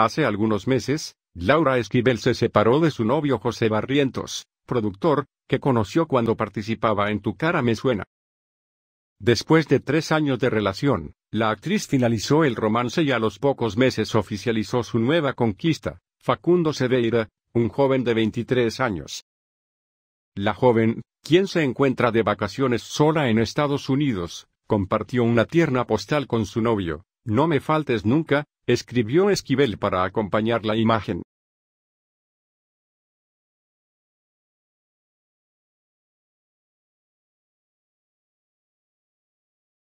Hace algunos meses, Laura Esquivel se separó de su novio José Barrientos, productor, que conoció cuando participaba en Tu cara me suena. Después de tres años de relación, la actriz finalizó el romance y a los pocos meses oficializó su nueva conquista, Facundo Cedeira, un joven de 23 años. La joven, quien se encuentra de vacaciones sola en Estados Unidos, compartió una tierna postal con su novio, No me faltes nunca, escribió Esquivel para acompañar la imagen.